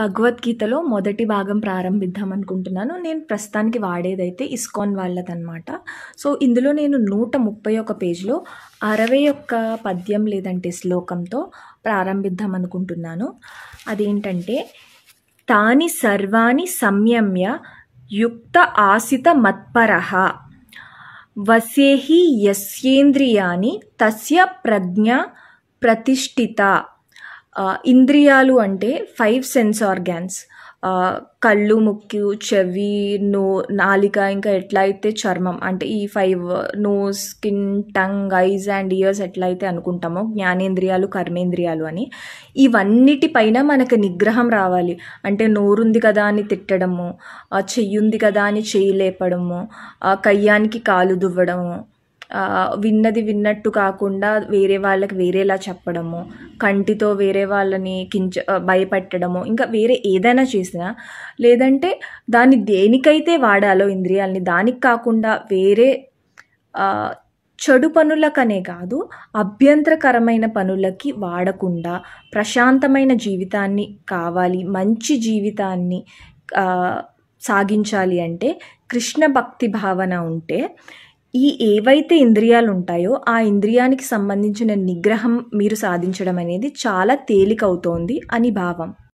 భగవద్గీతలో మొదటి భాగం ప్రారంభిద్దాం అనుకుంటున్నాను నేను ప్రస్తుతానికి వాడేదైతే ఇస్కాన్ వాళ్ళదనమాట సో ఇందులో నేను నూట ముప్పై ఒక పేజ్లో అరవై ఒక్క పద్యం లేదంటే శ్లోకంతో ప్రారంభిద్దాం అనుకుంటున్నాను అదేంటంటే తాని సర్వాణి సంయమ్య యుక్త ఆసిత మత్పర వసేహి యస్యేంద్రియాని తస్య ప్రజ్ఞ ప్రతిష్ఠిత ఇంద్రియాలు అంటే ఫైవ్ సెన్స్ ఆర్గాన్స్ కళ్ళు ముక్కు చెవి నో నాలిక ఇంకా ఎట్లా అయితే చర్మం అంటే ఈ five nose skin tongue eyes and ears ఎట్లా అయితే అనుకుంటామో జ్ఞానేంద్రియాలు కర్మేంద్రియాలు అని ఇవన్నిటిపైన మనకు నిగ్రహం రావాలి అంటే నోరుంది కదా అని తిట్టడము చెయ్యుంది కదా అని చేయి లేపడము కయ్యానికి కాలు దువ్వడము విన్నది విన్నట్టు కాకుండా వేరే వాళ్ళకి వేరేలా చెప్పడము కంటితో వేరే వాళ్ళని కించ భయపెట్టడము ఇంకా వేరే ఏదైనా చేసినా లేదంటే దాన్ని దేనికైతే వాడాలో ఇంద్రియాలని దానికి కాకుండా వేరే చెడు పనులకనే కాదు అభ్యంతరకరమైన పనులకి వాడకుండా ప్రశాంతమైన జీవితాన్ని కావాలి మంచి జీవితాన్ని సాగించాలి అంటే కృష్ణ భక్తి భావన ఉంటే ఈ ఏవైతే ఇంద్రియాలు ఉంటాయో ఆ ఇంద్రియానికి సంబంధించిన నిగ్రహం మీరు సాధించడం అనేది చాలా తేలికవుతోంది అని భావం